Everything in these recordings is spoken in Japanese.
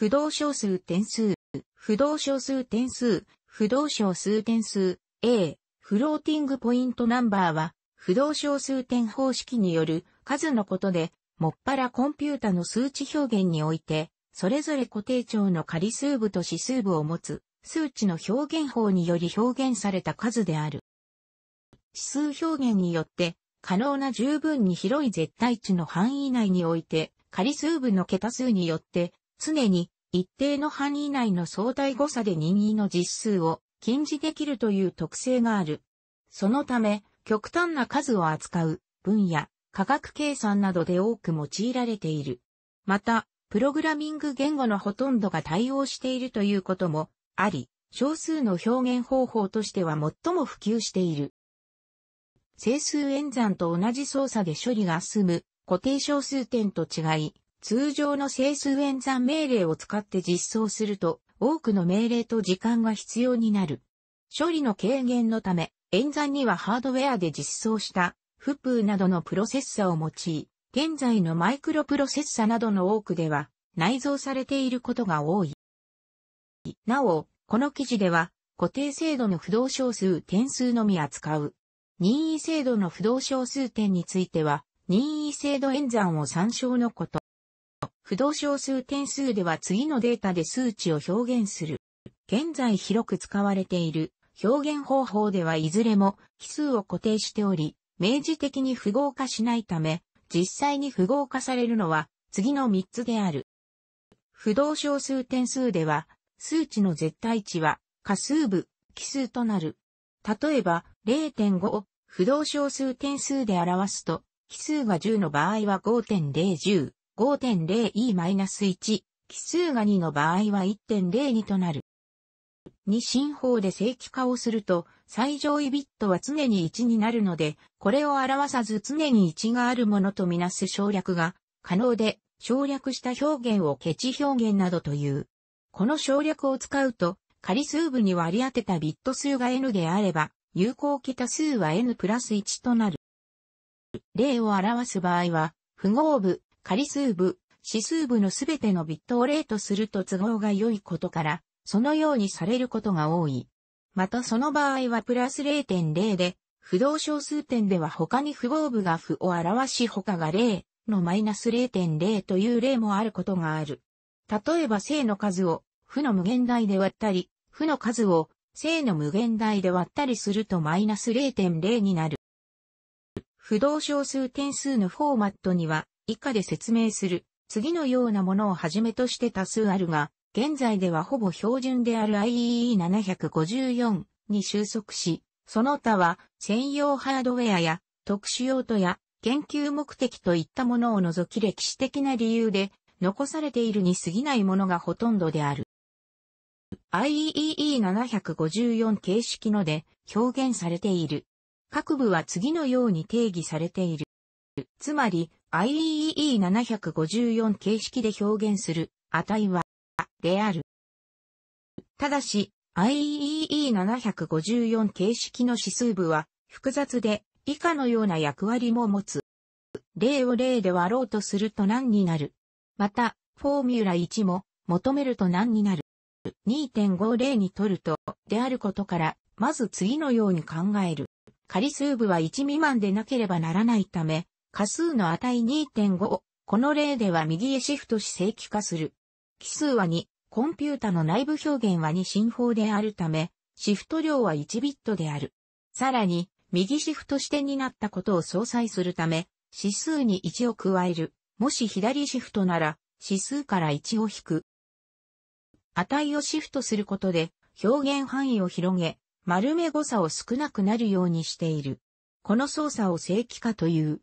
不動小数点数、不動小数点数、不動小数点数、A、フローティングポイントナンバーは、不動小数点方式による数のことで、もっぱらコンピュータの数値表現において、それぞれ固定帳の仮数部と指数部を持つ、数値の表現法により表現された数である。指数表現によって、可能な十分に広い絶対値の範囲内において、仮数部の桁数によって常に一定の範囲内の相対誤差で任意の実数を禁じできるという特性がある。そのため、極端な数を扱う分野、科学計算などで多く用いられている。また、プログラミング言語のほとんどが対応しているということもあり、少数の表現方法としては最も普及している。整数演算と同じ操作で処理が進む固定小数点と違い、通常の整数演算命令を使って実装すると、多くの命令と時間が必要になる。処理の軽減のため、演算にはハードウェアで実装した、フプーなどのプロセッサを用い、現在のマイクロプロセッサなどの多くでは、内蔵されていることが多い。なお、この記事では、固定制度の不動小数点数のみ扱う。任意制度の不動小数点については、任意制度演算を参照のこと。不動小数点数では次のデータで数値を表現する。現在広く使われている表現方法ではいずれも奇数を固定しており、明示的に符号化しないため、実際に符号化されるのは次の3つである。不動小数点数では、数値の絶対値は仮数部、奇数となる。例えば、0.5を不動小数点数で表すと、奇数が10の場合は5.010、5.0e-1、奇数が2の場合は1.02となる。二進法で正規化をすると、最上位ビットは常に1になるので、これを表さず常に1があるものとみなす省略が可能で、省略した表現をケチ表現などという。この省略を使うと、仮数部に割り当てたビット数が n であれば、有効桁数は n プラス1となる。例を表す場合は、符号部、仮数部、指数部のすべてのビットを例とすると都合が良いことから、そのようにされることが多い。またその場合はプラス0.0で、不動小数点では他に符号部が符を表し他が0のマイナス0.0という例もあることがある。例えば正の数を負の無限大で割ったり、負の数を正の無限大で割ったりするとマイナス0.0になる。不動小数点数のフォーマットには以下で説明する、次のようなものをはじめとして多数あるが、現在ではほぼ標準である IEE754 に収束し、その他は専用ハードウェアや特殊用途や研究目的といったものを除き歴史的な理由で残されているに過ぎないものがほとんどである。IEE754 形式ので表現されている。各部は次のように定義されている。つまり、IEE754 形式で表現する値は、である。ただし、IEE754 形式の指数部は複雑で以下のような役割も持つ。例を例で割ろうとすると何になる。また、フォーミュラ1も求めると何になる。2.50にとるとであることから、まず次のように考える。仮数部は1未満でなければならないため、仮数の値2.5。この例では右へシフトし正規化する。奇数は2、コンピュータの内部表現は2進法であるため、シフト量は1ビットである。さらに、右シフト視点になったことを相殺するため、指数に1を加える。もし左シフトなら、指数から1を引く。値をシフトすることで、表現範囲を広げ、丸め誤差を少なくなるようにしている。この操作を正規化という。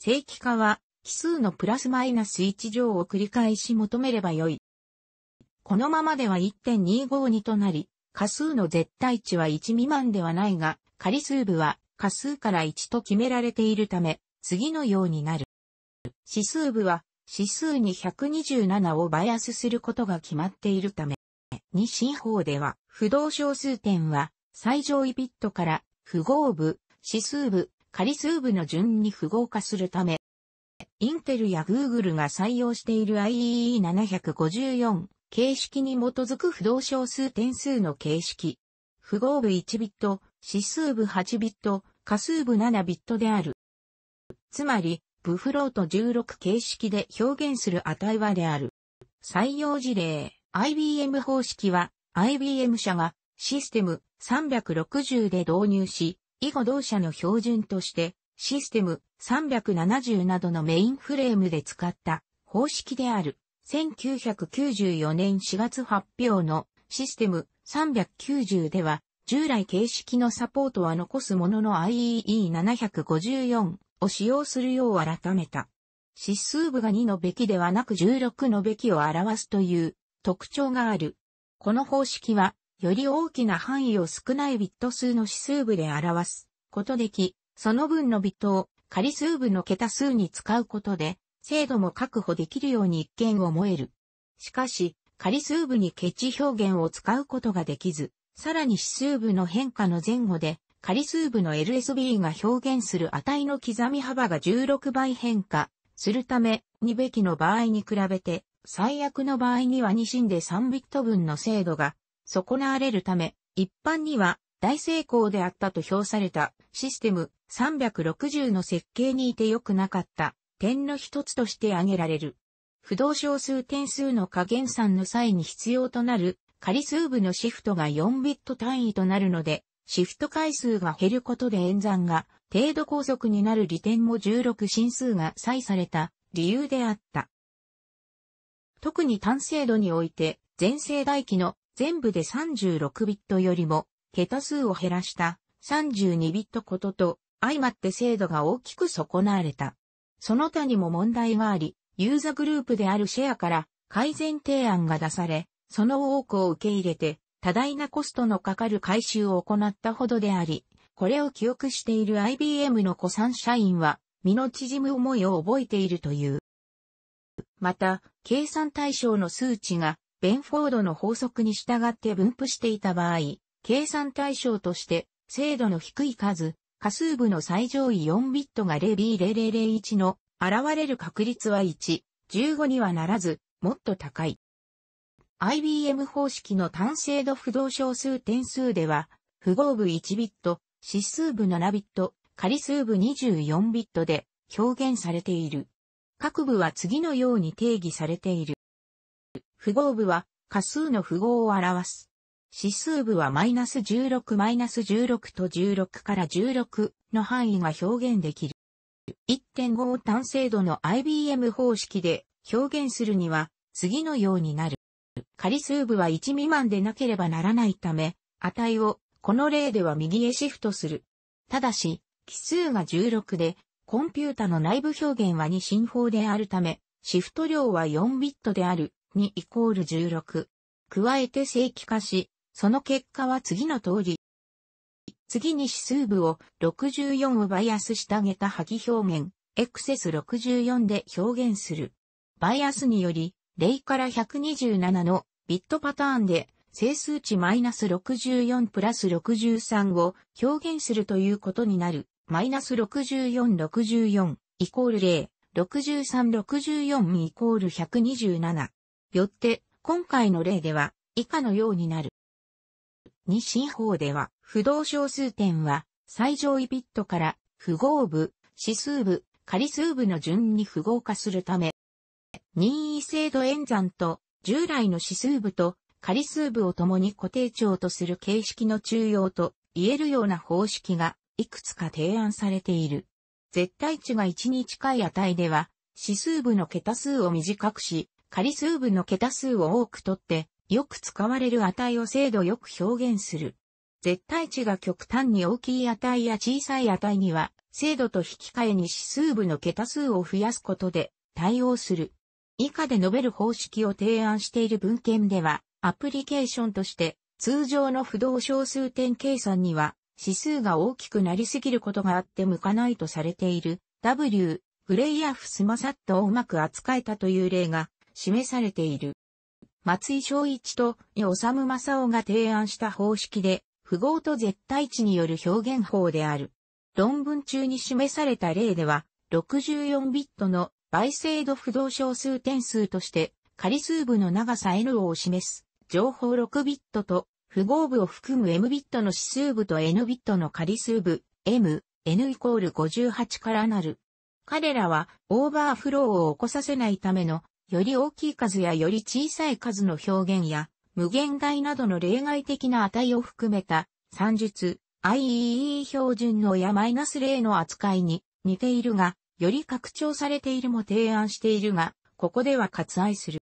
正規化は、奇数のプラスマイナス1乗を繰り返し求めればよい。このままでは1.252となり、仮数の絶対値は1未満ではないが、仮数部は仮数から1と決められているため、次のようになる。指数部は指数に127をバイアスすることが決まっているため、2進法では不動小数点は最上位ビットから符号部、指数部、仮数部の順に符号化するため、インテルやグーグルが採用している IEE754 形式に基づく不動小数点数の形式。符号部1ビット、指数部8ビット、仮数部7ビットである。つまり、ブフロート16形式で表現する値はである。採用事例、IBM 方式は、IBM 社がシステム360で導入し、以後同社の標準として、システム370などのメインフレームで使った方式である1994年4月発表のシステム390では従来形式のサポートは残すものの IEE754 を使用するよう改めた。指数部が2のべきではなく16のべきを表すという特徴がある。この方式はより大きな範囲を少ないビット数の指数部で表すことでき、その分のビットを仮数部の桁数に使うことで、精度も確保できるように一見思える。しかし、仮数部にケチ表現を使うことができず、さらに指数部の変化の前後で、仮数部の LSB が表現する値の刻み幅が16倍変化するため、2べきの場合に比べて、最悪の場合には2進で3ビット分の精度が損なわれるため、一般には大成功であったと評されたシステム360の設計にいて良くなかった点の一つとして挙げられる。不動小数点数の加減算の際に必要となる仮数部のシフトが4ビット単位となるので、シフト回数が減ることで演算が程度高速になる利点も16進数が採された理由であった。特に単精度において、全盛代期の全部で36ビットよりも、桁数を減らした32ビットことと、相まって精度が大きく損なわれた。その他にも問題があり、ユーザグループであるシェアから改善提案が出され、その多くを受け入れて、多大なコストのかかる回収を行ったほどであり、これを記憶している IBM の古参社員は、身の縮む思いを覚えているという。また、計算対象の数値がベンフォードの法則に従って分布していた場合、計算対象として、精度の低い数、仮数部の最上位4ビットが 0B0001 の現れる確率は1、15にはならず、もっと高い。IBM 方式の単精度不動小数点数では、符号部1ビット、指数部7ビット、仮数部24ビットで表現されている。各部は次のように定義されている。符号部は、仮数の符号を表す。指数部はマイナス16マイナス16と16から16の範囲が表現できる。1.5単精度の IBM 方式で表現するには次のようになる。仮数部は1未満でなければならないため、値をこの例では右へシフトする。ただし、奇数が16で、コンピュータの内部表現は2進法であるため、シフト量は4ビットである2イコール16。加えて正規化し、その結果は次の通り。次に指数部を64をバイアスしたげた。破棄表現、XS64 で表現する。バイアスにより、0から127のビットパターンで整数値マイナス64プラス63を表現するということになる。マイナス6464イコール0、6364イコール127。よって、今回の例では、以下のようになる。二進法では、不動小数点は、最上位ビットから、符号部、指数部、仮数部の順に符号化するため、任意制度演算と、従来の指数部と、仮数部を共に固定長とする形式の中央と言えるような方式がいくつか提案されている。絶対値が1に近い値では指数部の桁数を短くし仮数部の桁数を多くとって、よく使われる値を精度よく表現する。絶対値が極端に大きい値や小さい値には、精度と引き換えに指数部の桁数を増やすことで対応する。以下で述べる方式を提案している文献では、アプリケーションとして、通常の不動小数点計算には、指数が大きくなりすぎることがあって向かないとされている、W、グレイヤ・フスマサットをうまく扱えたという例が示されている。松井昭一と伊治正夫が提案した方式で、符号と絶対値による表現法である。論文中に示された例では、64ビットの倍精度不動小数点数として、仮数部の長さ N を示す、情報6ビットと、符号部を含む M ビットの指数部と N ビットの仮数部、M、N イコール58からなる。彼らは、オーバーフローを起こさせないためのより大きい数やより小さい数の表現や、無限大などの例外的な値を含めた、算術、IEE 標準のやマイナス例の扱いに似ているが、より拡張されているも提案しているが、ここでは割愛する。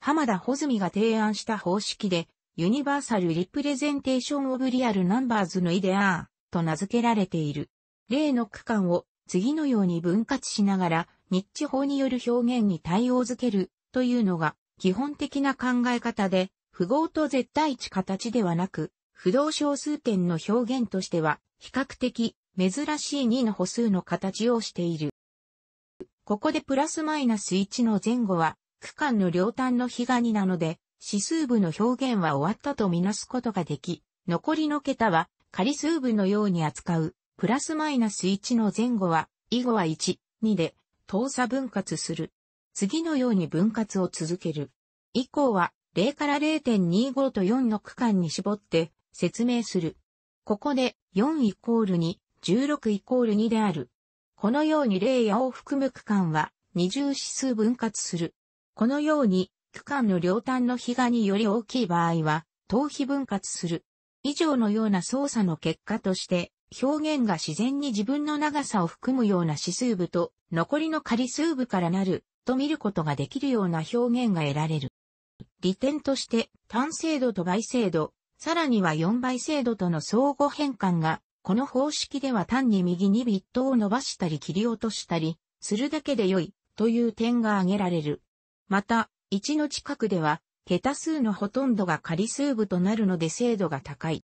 浜田穂積が提案した方式で、ユニバーサルリプレゼンテーションオブリアルナンバーズのイデアーと名付けられている。例の区間を次のように分割しながら、ニッチ法による表現に対応づけるというのが基本的な考え方で、符号と絶対値形ではなく、不動小数点の表現としては比較的珍しい2の歩数の形をしている。ここでプラスマイナス1の前後は区間の両端の比が2なので指数部の表現は終わったとみなすことができ、残りの桁は仮数部のように扱うプラスマイナス1の前後は以後は1、2で等差分割する。次のように分割を続ける。以降は0から0.25と4の区間に絞って説明する。ここで4イコール2、16イコール2である。このように0やを含む区間は二重指数分割する。このように区間の両端の比がにより大きい場合は等比分割する。以上のような操作の結果として表現が自然に自分の長さを含むような指数部と、残りの仮数部からなる、と見ることができるような表現が得られる。利点として、単精度と倍精度、さらには4倍精度との相互変換が、この方式では単に右にビットを伸ばしたり切り落としたり、するだけで良い、という点が挙げられる。また、1の近くでは、桁数のほとんどが仮数部となるので精度が高い。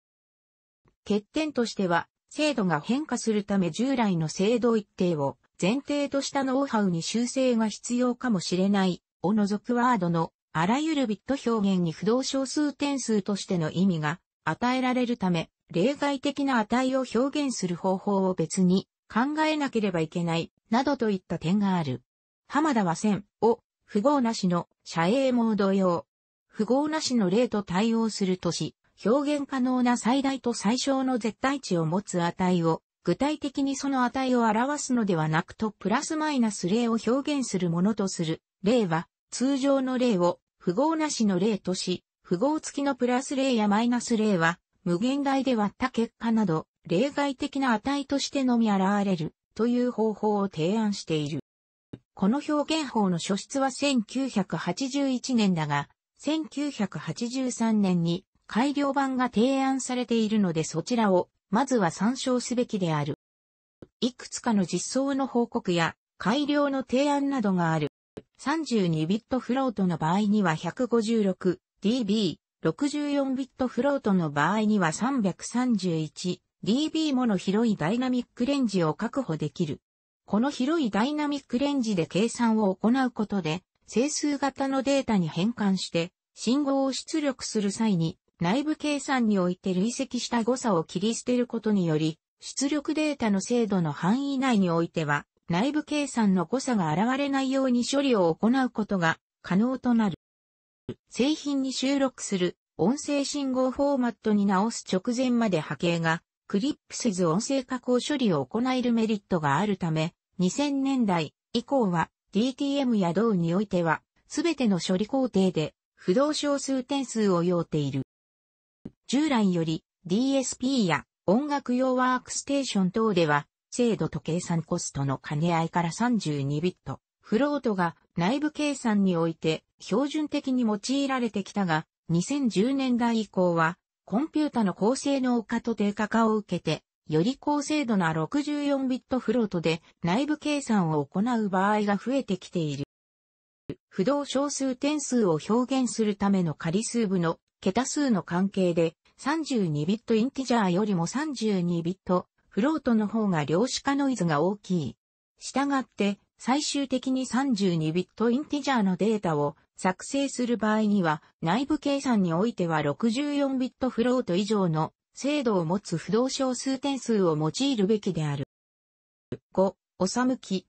欠点としては、制度が変化するため従来の制度一定を前提としたノウハウに修正が必要かもしれないを除くワードのあらゆるビット表現に不動小数点数としての意味が与えられるため、例外的な値を表現する方法を別に考えなければいけない、などといった点がある。浜田は線を符号なしの遮影モード用。符号なしの例と対応するとし、表現可能な最大と最小の絶対値を持つ値を、具体的にその値を表すのではなくとプラスマイナス例を表現するものとする。例は、通常の例を符号なしの例とし、符号付きのプラス例やマイナス例は、無限大で割った結果など、例外的な値としてのみ現れる、という方法を提案している。この表現法の初出は1981年だが、1983年に改良版が提案されているのでそちらを、まずは参照すべきである。いくつかの実装の報告や、改良の提案などがある。32ビットフロートの場合には 156dB、64ビットフロートの場合には 331dB もの広いダイナミックレンジを確保できる。この広いダイナミックレンジで計算を行うことで、整数型のデータに変換して、信号を出力する際に内部計算において累積した誤差を切り捨てることにより、出力データの精度の範囲内においては、内部計算の誤差が現れないように処理を行うことが可能となる。製品に収録する音声信号フォーマットに直す直前まで波形がクリップせず音声加工処理を行えるメリットがあるため、2000年代以降は DTM や DOW においては、すべての処理工程で不動小数点数を要っている。従来より DSP や音楽用ワークステーション等では、精度と計算コストの兼ね合いから32ビット、フロートが内部計算において標準的に用いられてきたが、2010年代以降は、コンピュータの高性能化と低下化を受けて、より高精度な64ビットフロートで内部計算を行う場合が増えてきている。不動小数点数を表現するための仮数部の桁数の関係で、32ビットインティジャーよりも32ビットフロートの方が量子化ノイズが大きい。したがって、最終的に32ビットインティジャーのデータを作成する場合には、内部計算においては64ビットフロート以上の精度を持つ不動小数点数を用いるべきである。5、おさむき、